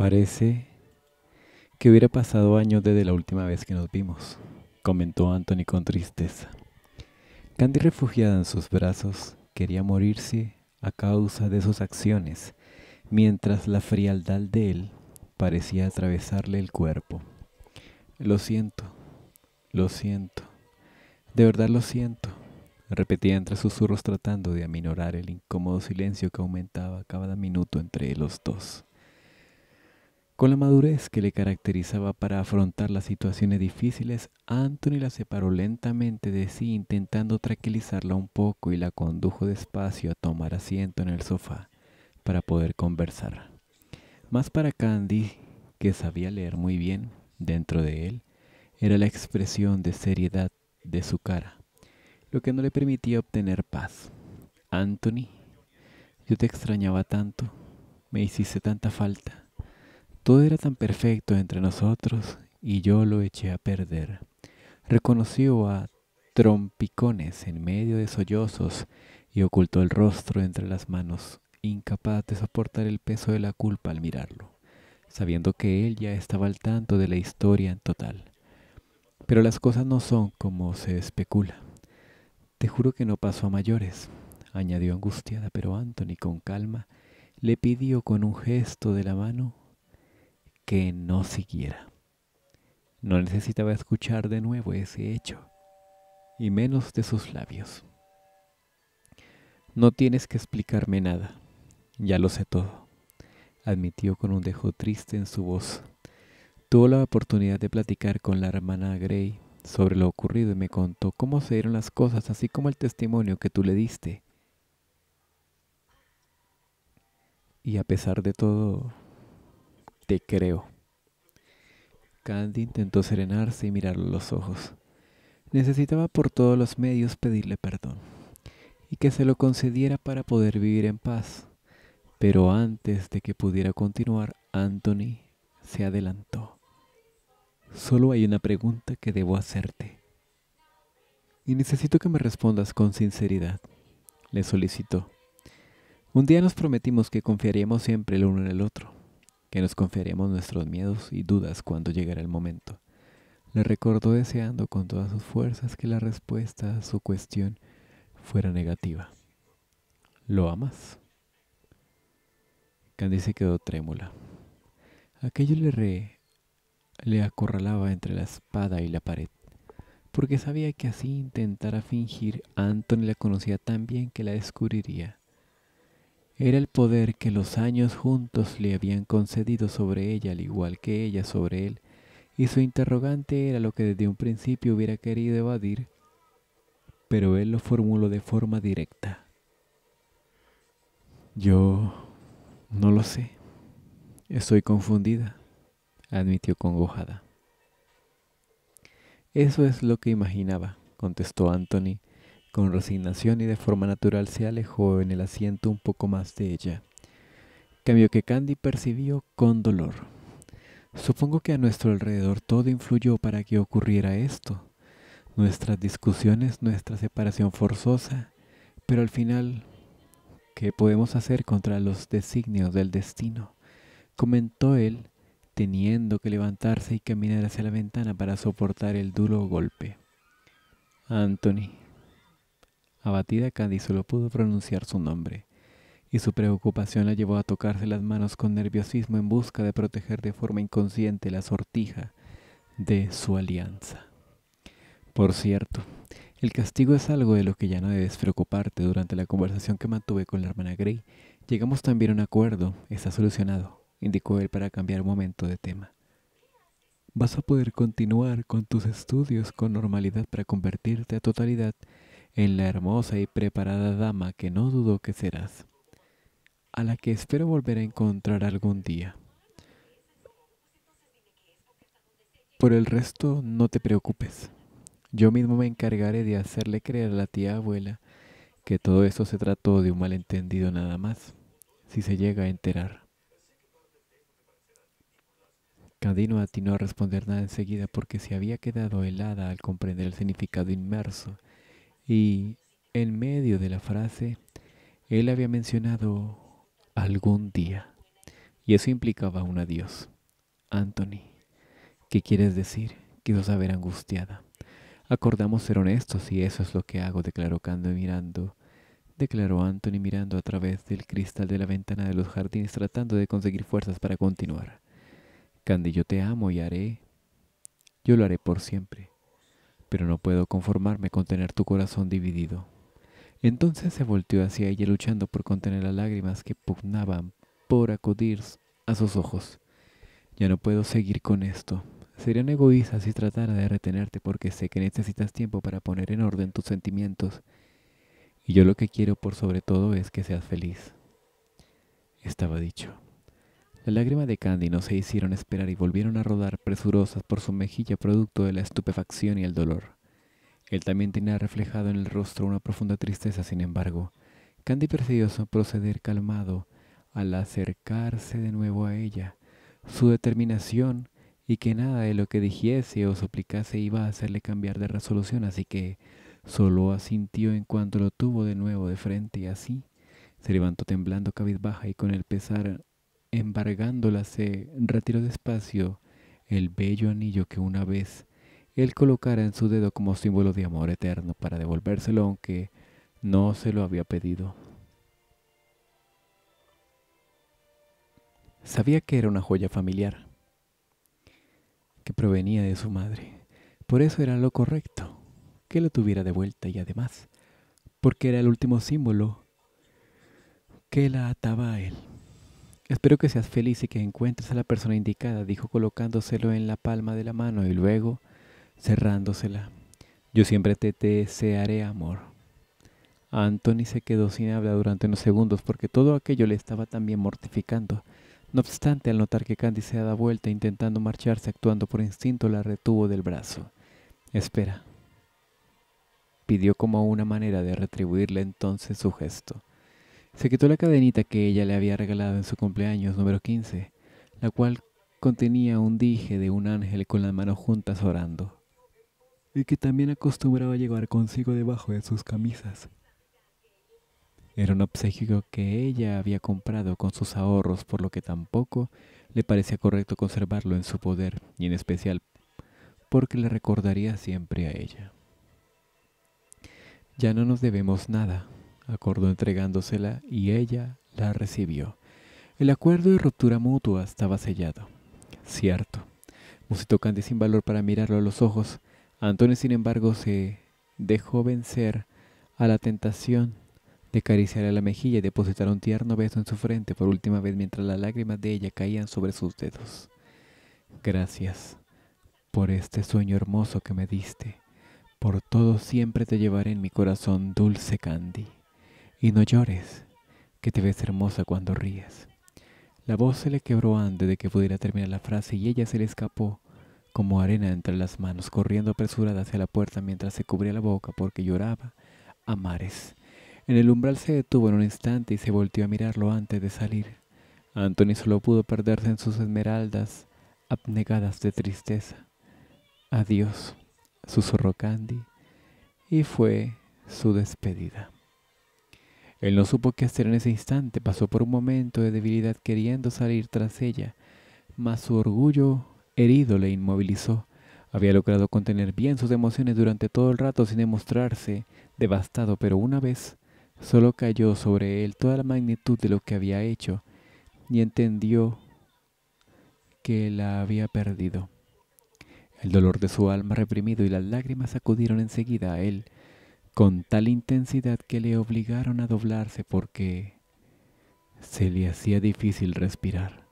Parece que hubiera pasado años desde la última vez que nos vimos, comentó Anthony con tristeza. Candy, refugiada en sus brazos, quería morirse a causa de sus acciones, mientras la frialdad de él parecía atravesarle el cuerpo. Lo siento, lo siento, de verdad lo siento, repetía entre susurros tratando de aminorar el incómodo silencio que aumentaba cada minuto entre los dos. Con la madurez que le caracterizaba para afrontar las situaciones difíciles, Anthony la separó lentamente de sí intentando tranquilizarla un poco y la condujo despacio a tomar asiento en el sofá para poder conversar. Más para Candy, que sabía leer muy bien dentro de él, era la expresión de seriedad de su cara, lo que no le permitía obtener paz. Anthony, yo te extrañaba tanto, me hiciste tanta falta. Todo era tan perfecto entre nosotros y yo lo eché a perder. Reconoció a trompicones en medio de sollozos y ocultó el rostro entre las manos, incapaz de soportar el peso de la culpa al mirarlo, sabiendo que él ya estaba al tanto de la historia en total. Pero las cosas no son como se especula. Te juro que no pasó a mayores, añadió angustiada, pero Anthony con calma le pidió con un gesto de la mano que no siguiera. No necesitaba escuchar de nuevo ese hecho, y menos de sus labios. No tienes que explicarme nada, ya lo sé todo, admitió con un dejo triste en su voz. Tuvo la oportunidad de platicar con la hermana Gray sobre lo ocurrido y me contó cómo se dieron las cosas, así como el testimonio que tú le diste. Y a pesar de todo, te creo. Candy intentó serenarse y mirarlo los ojos. Necesitaba por todos los medios pedirle perdón y que se lo concediera para poder vivir en paz. Pero antes de que pudiera continuar, Anthony se adelantó. Solo hay una pregunta que debo hacerte. Y necesito que me respondas con sinceridad, le solicitó. Un día nos prometimos que confiaríamos siempre el uno en el otro que nos confiaremos nuestros miedos y dudas cuando llegara el momento. Le recordó deseando con todas sus fuerzas que la respuesta a su cuestión fuera negativa. ¿Lo amas? Candice quedó trémula. Aquello le, re, le acorralaba entre la espada y la pared, porque sabía que así intentara fingir, Anthony la conocía tan bien que la descubriría. Era el poder que los años juntos le habían concedido sobre ella al igual que ella sobre él, y su interrogante era lo que desde un principio hubiera querido evadir, pero él lo formuló de forma directa. Yo no lo sé. Estoy confundida, admitió congojada. Eso es lo que imaginaba, contestó Anthony, con resignación y de forma natural se alejó en el asiento un poco más de ella. Cambio que Candy percibió con dolor. Supongo que a nuestro alrededor todo influyó para que ocurriera esto. Nuestras discusiones, nuestra separación forzosa, pero al final, ¿qué podemos hacer contra los designios del destino? comentó él, teniendo que levantarse y caminar hacia la ventana para soportar el duro golpe. Anthony, Abatida, Candy solo pudo pronunciar su nombre, y su preocupación la llevó a tocarse las manos con nerviosismo en busca de proteger de forma inconsciente la sortija de su alianza. Por cierto, el castigo es algo de lo que ya no debes preocuparte. Durante la conversación que mantuve con la hermana Grey, llegamos también a un acuerdo. Está solucionado, indicó él para cambiar momento de tema. Vas a poder continuar con tus estudios con normalidad para convertirte a totalidad en la hermosa y preparada dama que no dudo que serás, a la que espero volver a encontrar algún día. Por el resto, no te preocupes. Yo mismo me encargaré de hacerle creer a la tía abuela que todo esto se trató de un malentendido nada más, si se llega a enterar. Cadino atinó a responder nada enseguida porque se había quedado helada al comprender el significado inmerso y en medio de la frase él había mencionado algún día y eso implicaba un adiós. Anthony, ¿qué quieres decir? Quiso saber angustiada. Acordamos ser honestos y eso es lo que hago, declaró Cando mirando declaró Anthony mirando a través del cristal de la ventana de los jardines tratando de conseguir fuerzas para continuar. Candy, yo te amo y haré. Yo lo haré por siempre pero no puedo conformarme con tener tu corazón dividido. Entonces se volteó hacia ella luchando por contener las lágrimas que pugnaban por acudir a sus ojos. Ya no puedo seguir con esto. Sería un egoísta si tratara de retenerte porque sé que necesitas tiempo para poner en orden tus sentimientos. Y yo lo que quiero por sobre todo es que seas feliz. Estaba dicho. Las lágrimas de Candy no se hicieron esperar y volvieron a rodar presurosas por su mejilla producto de la estupefacción y el dolor. Él también tenía reflejado en el rostro una profunda tristeza, sin embargo. Candy percibió su proceder calmado al acercarse de nuevo a ella. Su determinación y que nada de lo que dijese o suplicase iba a hacerle cambiar de resolución, así que solo asintió en cuanto lo tuvo de nuevo de frente y así se levantó temblando cabizbaja y con el pesar embargándola se retiró despacio el bello anillo que una vez él colocara en su dedo como símbolo de amor eterno para devolvérselo aunque no se lo había pedido. Sabía que era una joya familiar, que provenía de su madre. Por eso era lo correcto, que lo tuviera de vuelta y además, porque era el último símbolo que la ataba a él. Espero que seas feliz y que encuentres a la persona indicada, dijo colocándoselo en la palma de la mano y luego cerrándosela. Yo siempre te desearé amor. Anthony se quedó sin habla durante unos segundos porque todo aquello le estaba también mortificando. No obstante, al notar que Candy se dado vuelta intentando marcharse, actuando por instinto, la retuvo del brazo. Espera. Pidió como una manera de retribuirle entonces su gesto. Se quitó la cadenita que ella le había regalado en su cumpleaños número 15, la cual contenía un dije de un ángel con las manos juntas orando, y que también acostumbraba llevar consigo debajo de sus camisas. Era un obsequio que ella había comprado con sus ahorros, por lo que tampoco le parecía correcto conservarlo en su poder, y en especial porque le recordaría siempre a ella. Ya no nos debemos nada, acordó entregándosela y ella la recibió. El acuerdo de ruptura mutua estaba sellado. Cierto. Musitó Candy sin valor para mirarlo a los ojos. Antonio, sin embargo, se dejó vencer a la tentación de acariciarle la mejilla y depositar un tierno beso en su frente por última vez mientras las lágrimas de ella caían sobre sus dedos. Gracias por este sueño hermoso que me diste. Por todo siempre te llevaré en mi corazón, dulce Candy. Y no llores, que te ves hermosa cuando ríes. La voz se le quebró antes de que pudiera terminar la frase y ella se le escapó como arena entre las manos, corriendo apresurada hacia la puerta mientras se cubría la boca porque lloraba a mares. En el umbral se detuvo en un instante y se volvió a mirarlo antes de salir. Anthony solo pudo perderse en sus esmeraldas, abnegadas de tristeza. Adiós, susurró Candy, y fue su despedida. Él no supo qué hacer en ese instante, pasó por un momento de debilidad queriendo salir tras ella, mas su orgullo herido le inmovilizó. Había logrado contener bien sus emociones durante todo el rato sin demostrarse devastado, pero una vez solo cayó sobre él toda la magnitud de lo que había hecho y entendió que la había perdido. El dolor de su alma reprimido y las lágrimas acudieron enseguida a él con tal intensidad que le obligaron a doblarse porque se le hacía difícil respirar.